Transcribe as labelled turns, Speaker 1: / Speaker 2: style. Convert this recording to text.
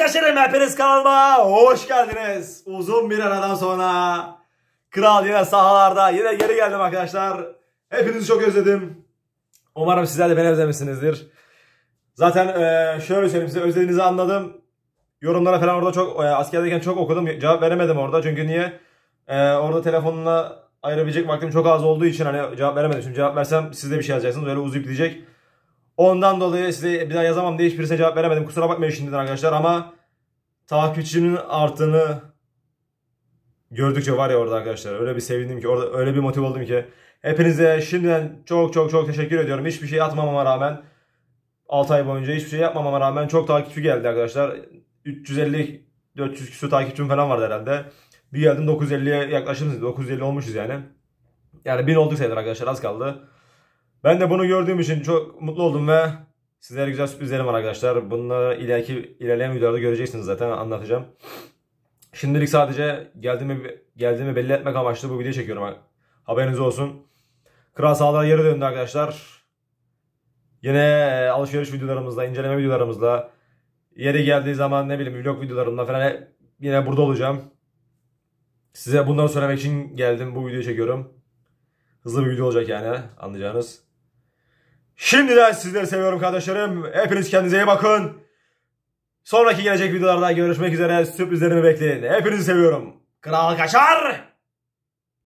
Speaker 1: Arkadaşlarım hepiniz kanalıma hoş geldiniz. Uzun bir aradan sonra Kral yine sahalarda yine geri geldim arkadaşlar. Hepinizi çok özledim. Umarım sizler de beni özlemişsinizdir. Zaten e, şöyle söyleyeyim size
Speaker 2: özlediğinizi anladım. Yorumlara falan orada çok e, askerdeyken çok okudum. Cevap veremedim orada çünkü niye? E, orada telefonla ayırabilecek vaktim çok az olduğu için hani cevap veremedim. Şimdi cevap versem siz de bir şey yazacaksınız. Böyle uzayıp gidecek. Ondan dolayı size bir daha yazamam diye hiçbirisine cevap veremedim. Kusura bakmayın şimdiden arkadaşlar ama takipçimin arttığını gördükçe var ya orada arkadaşlar. Öyle bir sevindim ki orada öyle bir motive oldum ki. Hepinize şimdiden çok çok çok teşekkür ediyorum. Hiçbir şey atmamama rağmen 6 ay boyunca hiçbir şey yapmamama rağmen çok takipçi geldi arkadaşlar. 350 400 küsur takipçim falan vardı herhalde. Bir geldim 950'ye yaklaşırız. 950 olmuşuz yani. Yani 1000 olduk sayılır arkadaşlar az kaldı. Ben de bunu gördüğüm için çok mutlu oldum ve sizlere güzel sürprizlerim var arkadaşlar. Bunları ileriki ilerleyen videolarda göreceksiniz zaten anlatacağım. Şimdilik sadece geldiğimi, geldiğimi belli etmek amaçlı bu videoyu çekiyorum. Haberiniz olsun. Kral sağlığa yeri döndü arkadaşlar. Yine e, alışveriş videolarımızla, inceleme videolarımızla, yeri geldiği zaman ne bileyim vlog videolarımla falan yine burada olacağım. Size bunları söylemek için geldim. Bu videoyu çekiyorum. Hızlı bir video olacak yani anlayacağınız. Şimdiden sizleri seviyorum kardeşlerim. Hepiniz kendinize iyi bakın.
Speaker 1: Sonraki gelecek videolarda görüşmek üzere. Sürprizlerimi bekleyin. Hepinizi seviyorum. Kral Kaçar.